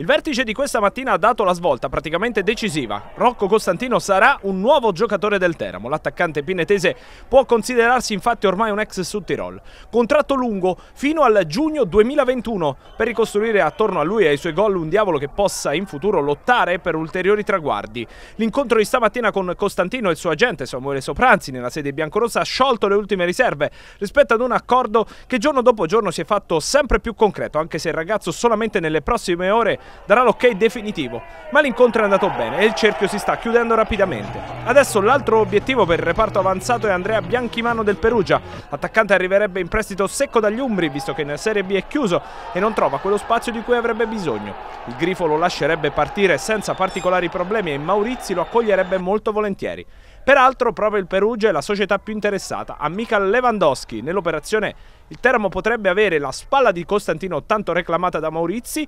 Il vertice di questa mattina ha dato la svolta praticamente decisiva. Rocco Costantino sarà un nuovo giocatore del Teramo. L'attaccante pinetese può considerarsi infatti ormai un ex su Tirol. Contratto lungo fino al giugno 2021 per ricostruire attorno a lui e ai suoi gol un diavolo che possa in futuro lottare per ulteriori traguardi. L'incontro di stamattina con Costantino e il suo agente Samuele Sopranzi nella sede biancorossa ha sciolto le ultime riserve rispetto ad un accordo che giorno dopo giorno si è fatto sempre più concreto anche se il ragazzo solamente nelle prossime ore darà l'ok definitivo, ma l'incontro è andato bene e il cerchio si sta chiudendo rapidamente. Adesso l'altro obiettivo per il reparto avanzato è Andrea Bianchimano del Perugia, attaccante arriverebbe in prestito secco dagli Umbri visto che nella Serie B è chiuso e non trova quello spazio di cui avrebbe bisogno. Il Grifo lo lascerebbe partire senza particolari problemi e Maurizi lo accoglierebbe molto volentieri. Peraltro proprio il Perugia è la società più interessata. A Michael Lewandowski nell'operazione il Teramo potrebbe avere la spalla di Costantino tanto reclamata da Maurizi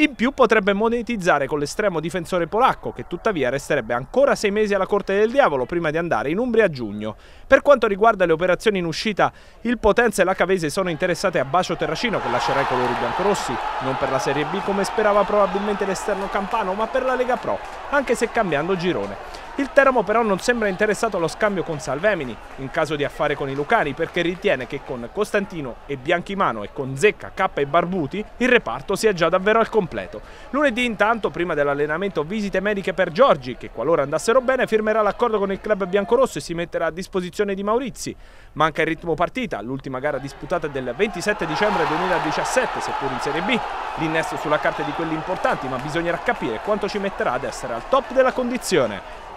in più potrebbe monetizzare con l'estremo difensore polacco, che tuttavia resterebbe ancora sei mesi alla corte del diavolo prima di andare in Umbria a giugno. Per quanto riguarda le operazioni in uscita, il Potenza e la Cavese sono interessate a Bacio Terracino, che lascerà i colori biancorossi, non per la Serie B come sperava probabilmente l'esterno campano, ma per la Lega Pro, anche se cambiando girone. Il Teramo però non sembra interessato allo scambio con Salvemini, in caso di affare con i Lucani, perché ritiene che con Costantino e Bianchimano e con Zecca, K e Barbuti il reparto sia già davvero al completo. Lunedì intanto, prima dell'allenamento, visite mediche per Giorgi, che qualora andassero bene firmerà l'accordo con il club biancorosso e si metterà a disposizione di Maurizi. Manca il ritmo partita, l'ultima gara disputata del 27 dicembre 2017, seppur in Serie B. L'innesto sulla carta di quelli importanti, ma bisognerà capire quanto ci metterà ad essere al top della condizione.